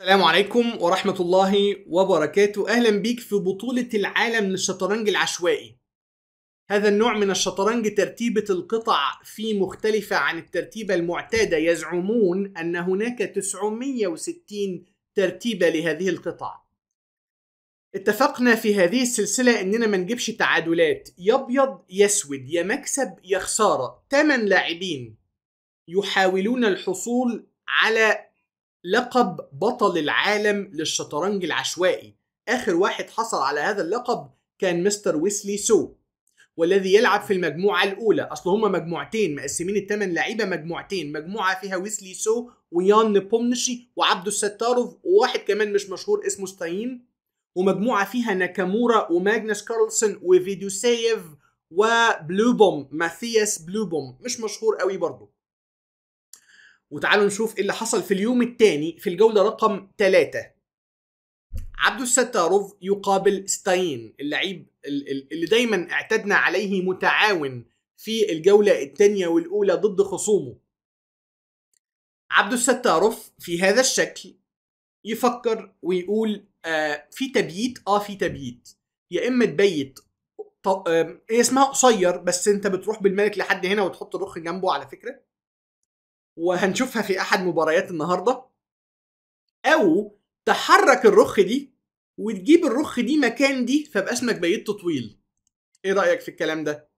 السلام عليكم ورحمة الله وبركاته أهلا بيك في بطولة العالم للشطرنج العشوائي هذا النوع من الشطرنج ترتيبة القطع فيه مختلفة عن الترتيبة المعتادة يزعمون أن هناك 960 ترتيبة لهذه القطع اتفقنا في هذه السلسلة اننا ما نجيبش تعادلات يا ابيض يا اسود يا مكسب يا خسارة 8 لاعبين يحاولون الحصول على لقب بطل العالم للشطرنج العشوائي آخر واحد حصل على هذا اللقب كان مستر ويسلي سو والذي يلعب في المجموعة الأولى أصل هما مجموعتين مقسمين الثمان لعيبة مجموعتين مجموعة فيها ويسلي سو ويان نبومنشي وعبد الستاروف وواحد كمان مش مشهور اسمه ستاين ومجموعة فيها ناكامورا وماجنس كارلسون وفيديوسيف وبلوبوم ماثياس بلوبوم مش مشهور قوي برضه وتعالوا نشوف ايه اللي حصل في اليوم الثاني في الجوله رقم ثلاثه عبدو الستاروف يقابل ستاين اللعيب اللي دايما اعتدنا عليه متعاون في الجولة الثانية والأولى ضد خصومه عبدو الستاروف في هذا الشكل يفكر ويقول آه في تبييت اه في تبييت يا اما تبيت هي اسمها قصير بس انت بتروح بالملك لحد هنا وتحط الرخ جنبه على فكره وهنشوفها في احد مباريات النهارده او تحرك الرخ دي وتجيب الرخ دي مكان دي فبقى اسمك بقيت طويل ايه رايك في الكلام ده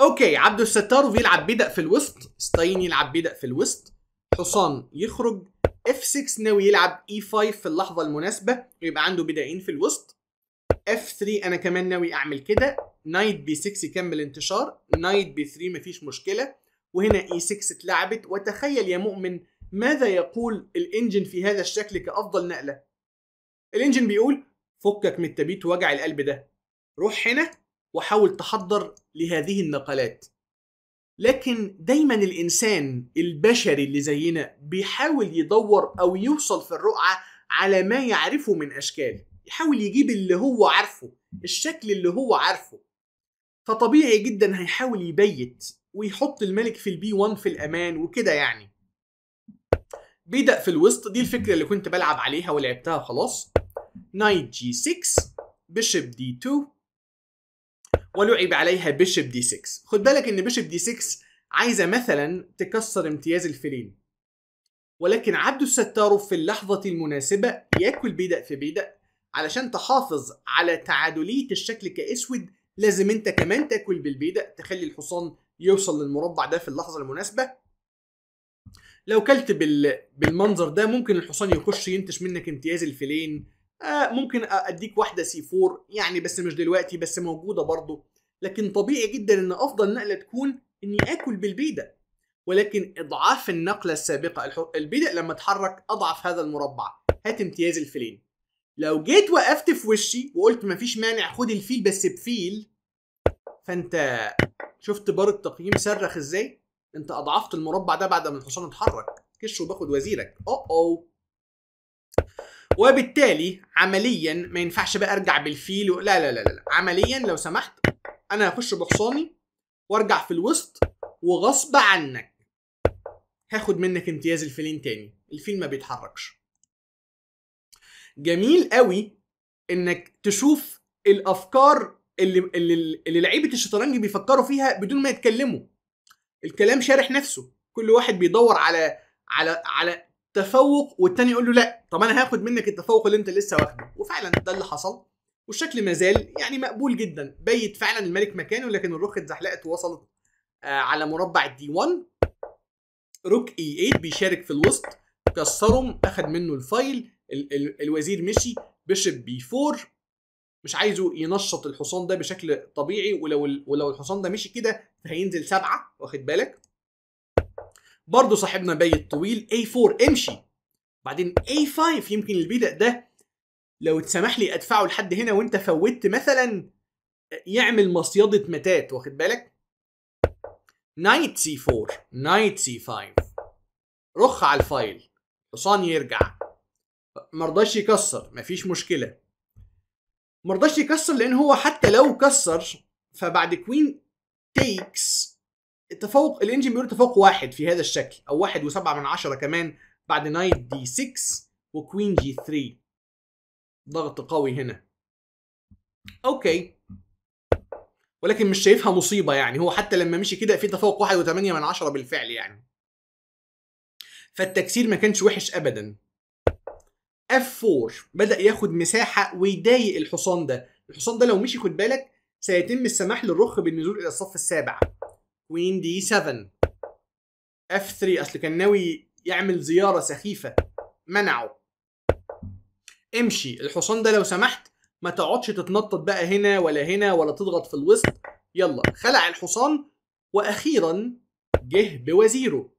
اوكي عبد الستار بيلعب بدأ في الوسط ستاين يلعب بدأ في الوسط حصان يخرج اف 6 ناوي يلعب اي e 5 في اللحظه المناسبه ويبقى عنده بدائين في الوسط اف 3 انا كمان ناوي اعمل كده نايت بي 6 يكمل انتشار نايت بي 3 مفيش مشكله وهنا اي e 6 اتلعبت وتخيل يا مؤمن ماذا يقول الانجن في هذا الشكل كافضل نقله الانجن بيقول فكك من التبيت وجع القلب ده روح هنا وحاول تحضر لهذه النقلات لكن دايما الانسان البشري اللي زينا بيحاول يدور او يوصل في الرقعه على ما يعرفه من اشكال يحاول يجيب اللي هو عارفه الشكل اللي هو عارفه فطبيعي جدا هيحاول يبيت ويحط الملك في البي 1 في الامان وكده يعني بيدق في الوسط دي الفكره اللي كنت بلعب عليها ولعبتها خلاص نايت جي 6 بيشب دي 2 ولعب عليها بيشب دي 6 خد بالك ان بيشب دي 6 عايزه مثلا تكسر امتياز الفيلين ولكن عبده الستار في اللحظه المناسبه ياكل بيدق في بيدق علشان تحافظ على تعادليه الشكل كاسود لازم انت كمان تاكل بالبيدق تخلي الحصان يوصل للمربع ده في اللحظه المناسبه لو كلت بال... بالمنظر ده ممكن الحصان يخش ينتش منك امتياز الفيلين آه ممكن اديك واحده سي 4 يعني بس مش دلوقتي بس موجوده برضه لكن طبيعي جدا ان افضل نقله تكون اني اكل بالبيده ولكن اضعاف النقله السابقه البيدق لما اتحرك اضعف هذا المربع هات امتياز الفيلين لو جيت وقفت في وشي وقلت مفيش مانع خد الفيل بس بفيل فانت شفت بار التقييم صرخ ازاي انت اضعفت المربع ده بعد ما الحصان اتحرك كش وباخد وزيرك او او وبالتالي عمليا ما ينفعش بقى ارجع بالفيل و... لا, لا لا لا لا عمليا لو سمحت انا هخش بحصاني وارجع في الوسط وغصب عنك هاخد منك امتياز الفيلين تاني الفيل ما بيتحركش جميل قوي انك تشوف الافكار اللي اللي, اللي لعيبه الشطرنج بيفكروا فيها بدون ما يتكلموا الكلام شارح نفسه كل واحد بيدور على على على تفوق والتاني يقول له لا طب انا هاخد منك التفوق اللي انت لسه واخده وفعلا ده اللي حصل والشكل ما زال يعني مقبول جدا بيت فعلا الملك مكانه لكن الروك اتزحلقت ووصلت آه، على مربع الدي 1 روك اي 8 بيشارك في الوسط كسرهم اخد منه الفايل ال ال الوزير مشي بيشب بي 4 مش عايزه ينشط الحصان ده بشكل طبيعي ولو ولو الحصان ده مشي كده فهينزل سبعه واخد بالك برضه صاحبنا بيت طويل A4 امشي بعدين A5 يمكن البيدق ده لو تسمح لي ادفعه لحد هنا وانت فوتت مثلا يعمل مصيدة متات واخد بالك نايت سي 4 نايت سي 5 رخ على الفايل حصان يرجع مرضاش يكسر مفيش مشكله مرضاش يكسر لان هو حتى لو كسر فبعد كوين تيكس التفوق الانجن بيقول تفوق واحد في هذا الشكل او واحد وسبعة من عشرة كمان بعد نايت دي 6 وكوين جي 3 ضغط قوي هنا اوكي ولكن مش شايفها مصيبه يعني هو حتى لما مشي كده في تفوق 1.8 من عشرة بالفعل يعني فالتكسير ما كانش وحش ابدا اف 4 بدا ياخد مساحه ويضايق الحصان ده الحصان ده لو مشي خد بالك سيتم السماح للرخ بالنزول الى الصف السابع كوين دي 7 اف 3 اصل كان ناوي يعمل زياره سخيفه منعه امشي الحصان ده لو سمحت ما تقعدش تتنطط بقى هنا ولا هنا ولا تضغط في الوسط يلا خلع الحصان واخيرا جه بوزيره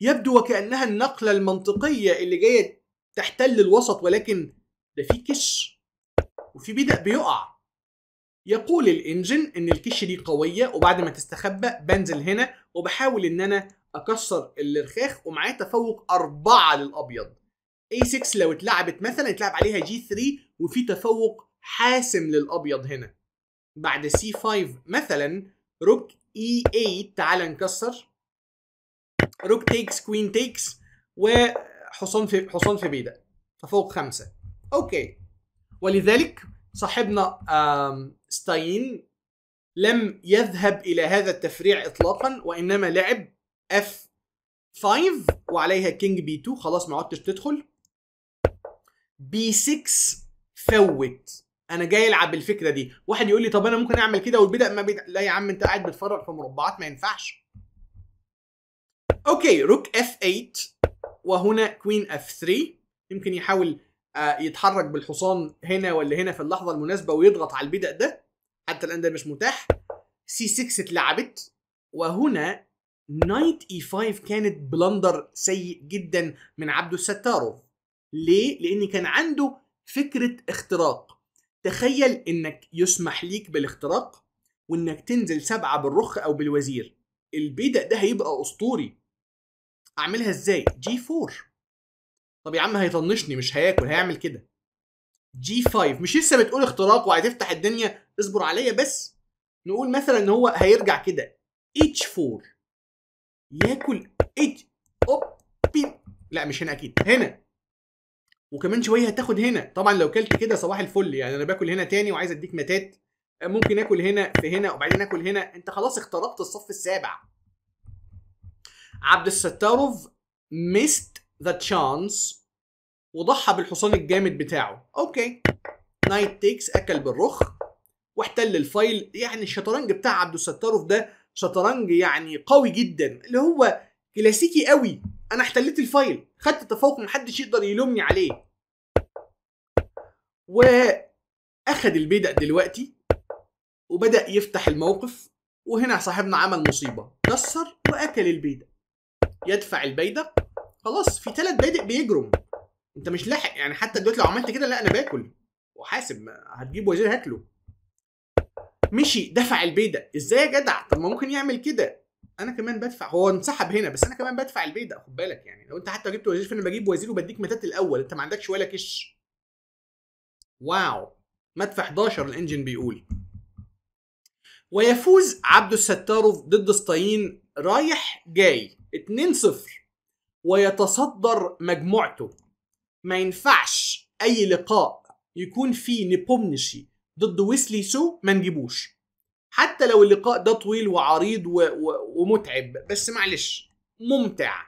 يبدو وكانها النقله المنطقيه اللي جايه تحتل الوسط ولكن ده في كش وفي بدأ بيقع يقول الانجن ان الكش دي قويه وبعد ما تستخبى بنزل هنا وبحاول ان انا اكسر الرخاخ ومعاه تفوق أربعة للأبيض A6 لو اتلعبت مثلا اتلعب عليها G3 وفي تفوق حاسم للأبيض هنا بعد C5 مثلا روك E8 تعال نكسر روك تيكس كوين تيكس و حصون في حصون في بيداء ففوق خمسه اوكي ولذلك صاحبنا ستاين لم يذهب الى هذا التفريع اطلاقا وانما لعب اف 5 وعليها كينج بي 2 خلاص ما عدتش تدخل بي 6 فوت انا جاي العب بالفكره دي واحد يقول لي طب انا ممكن اعمل كده والبدا ما بيد... لا يا عم انت قاعد بتفرغ في مربعات ما ينفعش اوكي روك اف 8 وهنا كوين اف 3 يمكن يحاول آه، يتحرك بالحصان هنا ولا هنا في اللحظه المناسبه ويضغط على البدأ ده حتى الان ده مش متاح سي 6 اتلعبت وهنا نايت اي 5 كانت بلندر سيء جدا من عبده الستارو ليه لان كان عنده فكره اختراق تخيل انك يسمح ليك بالاختراق وانك تنزل سبعه بالرخ او بالوزير البيدق ده هيبقى اسطوري اعملها ازاي جي 4 طب يا عم هيطنشني مش هياكل هيعمل كده جي 5 مش لسه بتقول اختراق وهتفتح الدنيا اصبر عليا بس نقول مثلا ان هو هيرجع كده اتش 4 ياكل اتش اوب لا مش هنا اكيد هنا وكمان شويه هتاخد هنا طبعا لو كلت كده صباح الفل يعني انا باكل هنا تاني وعايز اديك متات ممكن اكل هنا في هنا وبعدين اكل هنا انت خلاص اخترقت الصف السابع عبد الستاروف missed the chance وضحى بالحصان الجامد بتاعه اوكي نايت تيكس اكل بالرخ واحتل الفايل يعني الشطرنج بتاع عبد الستاروف ده شطرنج يعني قوي جدا اللي هو كلاسيكي قوي انا احتليت الفايل خدت تفوق محدش يقدر يلومني عليه واخد البيدق دلوقتي وبدا يفتح الموقف وهنا صاحبنا عمل مصيبه كسر واكل البيدق يدفع البيدق خلاص في ثلاث بيدق بيجرم انت مش لاحق يعني حتى دلوقتي لو عملت كده لا انا باكل وحاسب هتجيب وزير هاكله مشي دفع البيدق ازاي يا جدع طب ما ممكن يعمل كده انا كمان بدفع هو انسحب هنا بس انا كمان بدفع البيدق خد بالك يعني لو انت حتى جبت وزير فانا بجيب وزير وبديك متات الاول انت ما عندكش ولا كش واو مدفع 11 الانجن بيقول ويفوز عبد الستاروف ضد سطاين رايح جاي 2-0 ويتصدر مجموعته ما ينفعش اي لقاء يكون فيه نيبومنشي ضد ويسلي سو ما نجيبوش حتى لو اللقاء ده طويل وعريض و... و... ومتعب بس معلش ممتع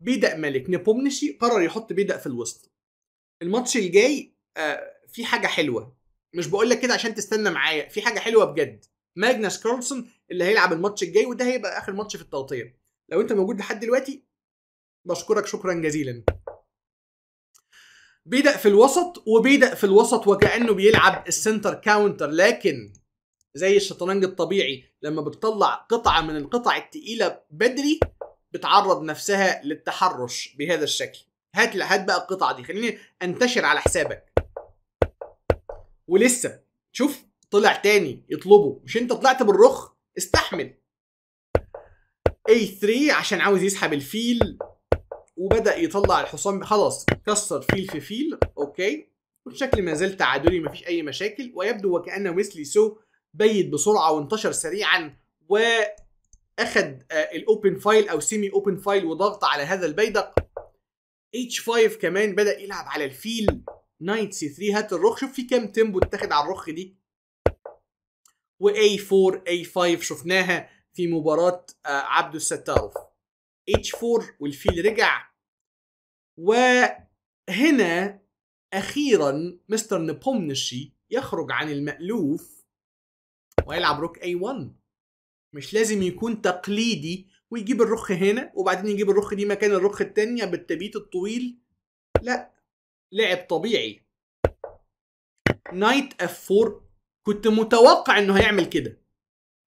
بيدا ملك نيبومنشي قرر يحط بيدا في الوسط الماتش الجاي آه في حاجه حلوه مش بقول لك كده عشان تستنى معايا في حاجه حلوه بجد ماجنس كارلسون اللي هيلعب الماتش الجاي وده هيبقى اخر ماتش في التغطيه لو انت موجود لحد دلوقتي بشكرك شكرا جزيلا بيدق في الوسط وبيدق في الوسط وكانه بيلعب السنتر كاونتر لكن زي الشطرنج الطبيعي لما بتطلع قطعه من القطع الثقيله بدري بتعرض نفسها للتحرش بهذا الشكل هات هات بقى القطعه دي خليني انتشر على حسابك ولسه شوف طلع تاني يطلبه مش انت طلعت بالرخ استحمل A3 عشان عاوز يسحب الفيل وبدا يطلع الحصان خلاص كسر فيل في فيل اوكي والشكل ما زال تعادلي مفيش اي مشاكل ويبدو وكان ويسلي سو بيت بسرعه وانتشر سريعا واخد الاوبن فايل او سيمي اوبن فايل وضغط على هذا البيدق H5 كمان بدا يلعب على الفيل نايت سي 3 هات الرخ شوف في كام تيمبو اتاخد على الرخ دي و A4 A5 شفناها في مباراة آه، عبد الستاروف اتش 4 والفيل رجع وهنا اخيرا مستر نبومنشي يخرج عن المألوف ويلعب روك اي 1 مش لازم يكون تقليدي ويجيب الرخ هنا وبعدين يجيب الرخ دي مكان الرخ التانية بالتبيت الطويل لا لعب طبيعي نايت اف 4 كنت متوقع انه هيعمل كده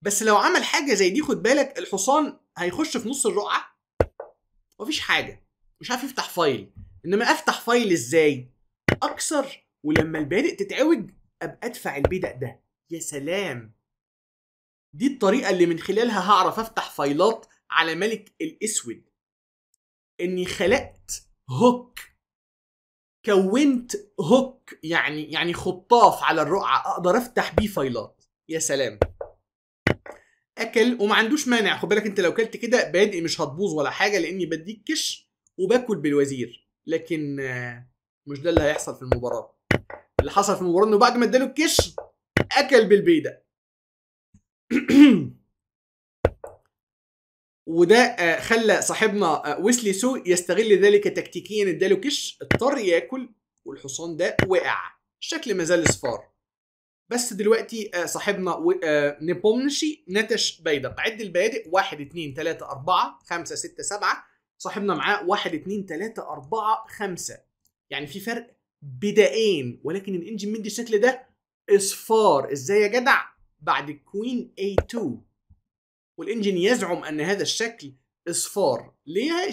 بس لو عمل حاجه زي دي خد بالك الحصان هيخش في نص الرقعه مفيش حاجه مش عارف يفتح فايل انما افتح فايل ازاي اكسر ولما البادئ تتعوج ابقى ادفع البدء ده يا سلام دي الطريقه اللي من خلالها هعرف افتح فايلات على ملك الاسود اني خلقت هوك كونت هوك يعني يعني خطاف على الرقعه اقدر افتح بيه فايلات يا سلام اكل وما عندوش مانع خد بالك انت لو كلت كده بادئ مش هتبوظ ولا حاجه لاني بديك كش وباكل بالوزير لكن آه، مش ده اللي هيحصل في المباراه اللي حصل في المباراه انه بعد ما اداله الكش اكل بالبيده وده آه، خلى صاحبنا آه، ويسلي سو يستغل ذلك تكتيكيا اداله كش اضطر ياكل والحصان ده وقع الشكل ما زال صفار بس دلوقتي آه، صاحبنا آه، نيبومنشي نتش بيدق عد البيادق 1 2 3 4 5 6 7 صاحبنا معاه 1 2 3 4 5 يعني في فرق بدائين ولكن الانجن مدي الشكل ده اصفار ازاي يا جدع بعد كوين A2 والانجن يزعم ان هذا الشكل اصفار ليه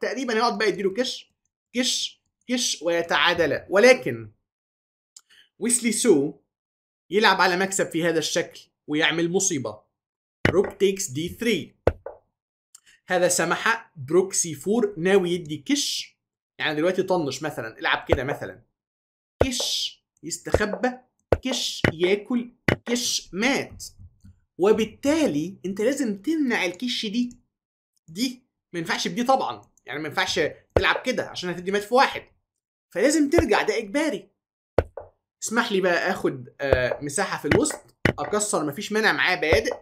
تقريبا هيقعد بقى يديله كش كش كش ويتعادل ولكن ويسلي سو يلعب على مكسب في هذا الشكل ويعمل مصيبة روك تيكس دي 3 هذا سمح بروك سي 4 ناوي يدي كش يعني دلوقتي طنش مثلا العب كده مثلا كش يستخبى كش ياكل كش مات وبالتالي انت لازم تمنع الكش دي دي ما ينفعش بدي طبعا يعني ما ينفعش تلعب كده عشان هتدي مات في واحد فلازم ترجع ده اجباري اسمح لي بقى اخد آه، مساحه في الوسط اكسر مفيش مانع معايا بادئ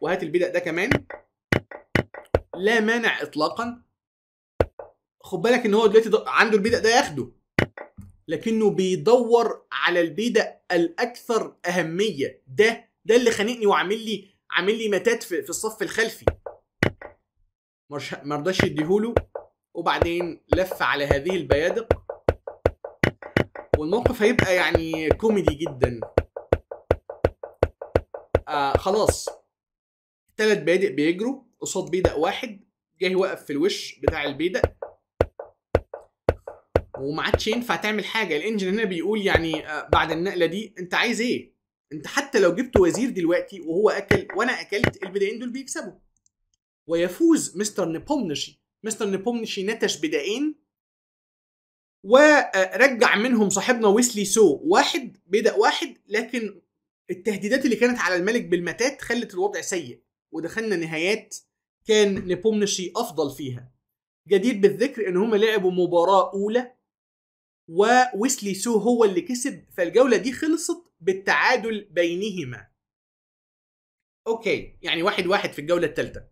وهات البدأ ده كمان لا مانع اطلاقا خد بالك ان هو دلوقتي عنده البدأ ده ياخده لكنه بيدور على البدأ الاكثر اهميه ده ده اللي خانقني وعامل لي عامل لي متات في, الصف الخلفي مرضاش يديهوله وبعدين لف على هذه البيادق والموقف هيبقى يعني كوميدي جدا آه خلاص تلات بادئ بيجروا قصاد بيدق واحد جاي واقف في الوش بتاع البيدق وما عادش ينفع تعمل حاجه الانجن هنا بيقول يعني آه بعد النقله دي انت عايز ايه انت حتى لو جبت وزير دلوقتي وهو اكل وانا اكلت البدائين دول بيكسبوا ويفوز مستر نيبومنشي مستر نيبومنشي نتش بدائين ورجع منهم صاحبنا ويسلي سو واحد بدأ واحد لكن التهديدات اللي كانت على الملك بالمتات خلت الوضع سيء ودخلنا نهايات كان نبومنشي أفضل فيها جديد بالذكر ان هم لعبوا مباراة أولى وويسلي سو هو اللي كسب فالجولة دي خلصت بالتعادل بينهما اوكي يعني واحد واحد في الجولة الثالثة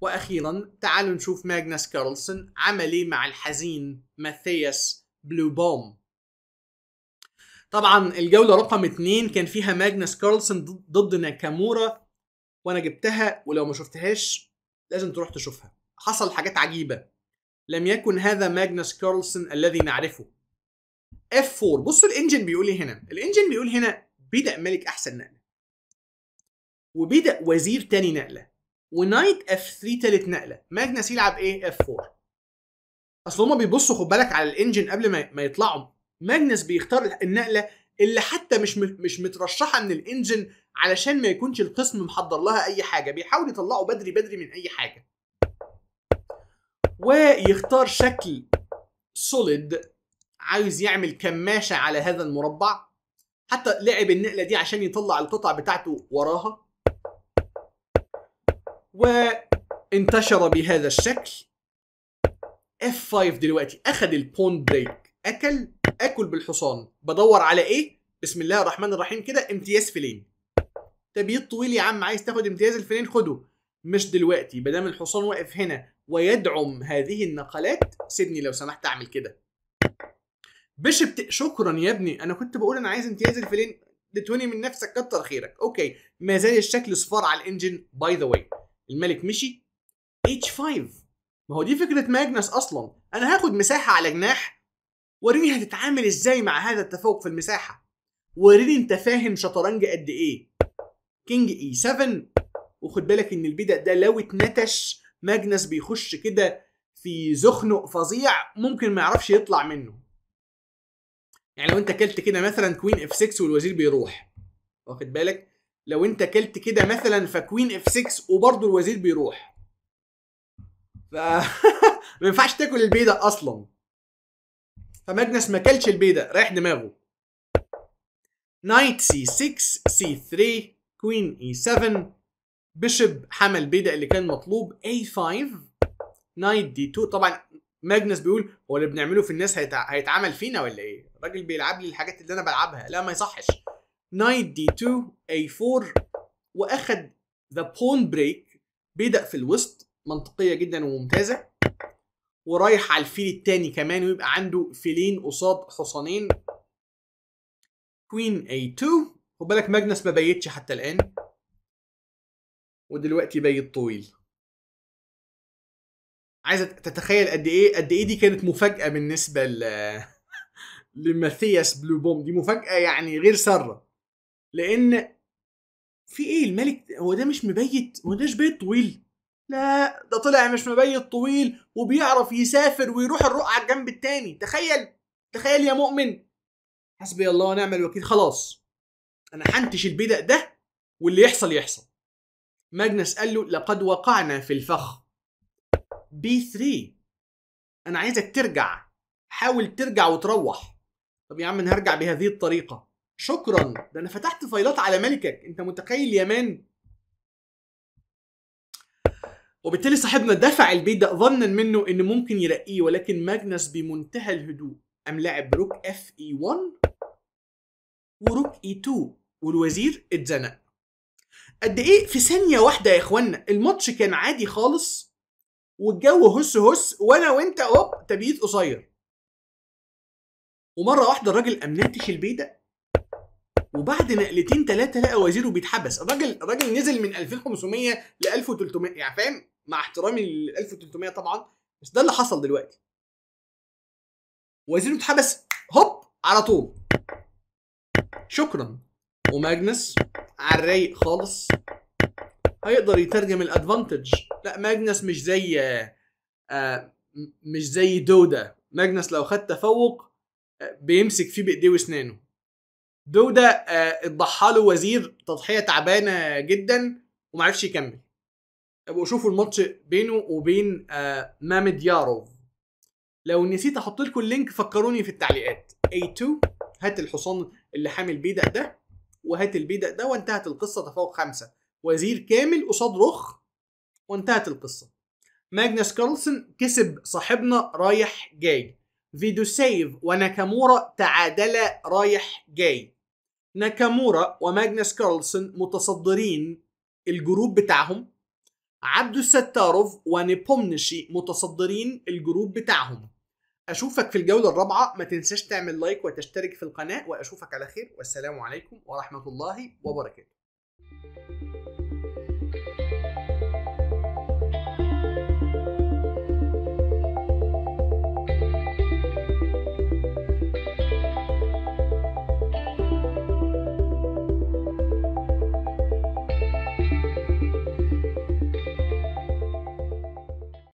وأخيرا تعالوا نشوف ماجنس كارلسون عمل ايه مع الحزين ماثياس بلو بوم طبعا الجولة رقم اتنين كان فيها ماجنس كارلسون ضد ناكامورا وانا جبتها ولو ما شفتهاش لازم تروح تشوفها حصل حاجات عجيبة لم يكن هذا ماجنس كارلسون الذي نعرفه اف 4 بصوا الانجن بيقول ايه هنا الانجن بيقول هنا بدا ملك احسن نقله وبدا وزير تاني نقله ونايت اف 3 تالت نقله ماجنس يلعب ايه اف 4 اصل هما بيبصوا خد بالك على الانجن قبل ما ما يطلعوا ماجنس بيختار النقله اللي حتى مش مش مترشحه من الانجن علشان ما يكونش القسم محضر لها اي حاجه بيحاول يطلعه بدري بدري من اي حاجه ويختار شكل سوليد عايز يعمل كماشه على هذا المربع حتى لعب النقله دي عشان يطلع القطع بتاعته وراها وانتشر بهذا الشكل اف 5 دلوقتي اخد البون بريك اكل اكل بالحصان بدور على ايه بسم الله الرحمن الرحيم كده امتياز فلين تبييض طويل يا عم عايز تاخد امتياز الفلين خده مش دلوقتي دام الحصان واقف هنا ويدعم هذه النقلات سيبني لو سمحت اعمل كده بشب ت... شكرا يا ابني انا كنت بقول انا عايز امتياز الفلين دتوني من نفسك كتر خيرك اوكي ما زال الشكل صفار على الانجن باي ذا واي الملك مشي H5 ما هو دي فكرة ماجنس أصلا أنا هاخد مساحة على جناح وريني هتتعامل إزاي مع هذا التفوق في المساحة وريني أنت فاهم شطرنج قد إيه كينج إي e 7 وخد بالك إن البدأ ده لو اتنتش ماجنس بيخش كده في زخنق فظيع ممكن ما يعرفش يطلع منه يعني لو انت كلت كده مثلا كوين اف 6 والوزير بيروح واخد بالك لو انت كلت كده مثلا فكوين اف 6 وبرضه الوزير بيروح ما ينفعش تاكل البيضه اصلا فماجنس ما كلش البيضه رايح دماغه نايت سي 6 سي 3 كوين اي 7 بيشب حمل البيضه اللي كان مطلوب اي 5 نايت دي 2 طبعا ماجنس بيقول هو اللي بنعمله في الناس هيتع... هيتعمل فينا ولا ايه الراجل بيلعب لي الحاجات اللي انا بلعبها لا ما يصحش نايت دي 2 اي 4 واخد ذا بون بريك بيدق في الوسط منطقيه جدا وممتازه ورايح على الفيل الثاني كمان ويبقى عنده فيلين قصاد حصانين كوين اي 2 خد بالك ماجنس ما بيتش حتى الان ودلوقتي بيت طويل عايز تتخيل قد ايه قد ايه دي كانت مفاجاه بالنسبه ل لماثياس بلوبوم دي مفاجاه يعني غير ساره لان في ايه الملك هو ده مش مبيت هو ده مش بيت طويل لا ده طلع مش مبيت طويل وبيعرف يسافر ويروح الرقعة الجنب التاني تخيل تخيل يا مؤمن حسبي الله ونعم الوكيل خلاص انا حنتش البدأ ده واللي يحصل يحصل ماجنس قال له لقد وقعنا في الفخ بي 3 انا عايزك ترجع حاول ترجع وتروح طب يا عم انا هرجع بهذه الطريقه شكرا ده انا فتحت فايلات على ملكك انت متخيل يا مان وبالتالي صاحبنا دفع البيت ده ظنا منه ان ممكن يرقيه ولكن ماجنس بمنتهى الهدوء قام لعب روك اف اي 1 وروك اي 2 والوزير اتزنق قد ايه في ثانيه واحده يا اخوانا الماتش كان عادي خالص والجو هس هس وانا وانت هوب تبييت قصير ومره واحده الراجل قام ناتش ده وبعد نقلتين ثلاثه لقى وزيره بيتحبس الراجل الراجل نزل من 2500 ل 1300 يعني فاهم مع احترامي لل 1300 طبعا بس ده اللي حصل دلوقتي وزير اتحبس هوب على طول شكرا وماجنس على الرايق خالص هيقدر يترجم الادفانتج لا ماجنس مش زي آه مش زي دودا ماجنس لو خد تفوق آه، بيمسك فيه بايديه واسنانه دودا آه، اتضحى له وزير تضحيه تعبانه جدا ومعرفش يكمل ابقوا شوفوا الماتش بينه وبين آه مامد ياروف لو نسيت احط لكم اللينك فكروني في التعليقات A2 هات الحصان اللي حامل بيدق ده وهات البيدق ده وانتهت القصه تفوق خمسه وزير كامل قصاد رخ وانتهت القصه ماجنس كارلسن كسب صاحبنا رايح جاي فيدو سيف وناكامورا تعادلا رايح جاي ناكامورا وماجنس كارلسن متصدرين الجروب بتاعهم عبدو الستاروف ونيبومنشي متصدرين الجروب بتاعهم أشوفك في الجولة الرابعة ما تنساش تعمل لايك وتشترك في القناة وأشوفك على خير والسلام عليكم ورحمة الله وبركاته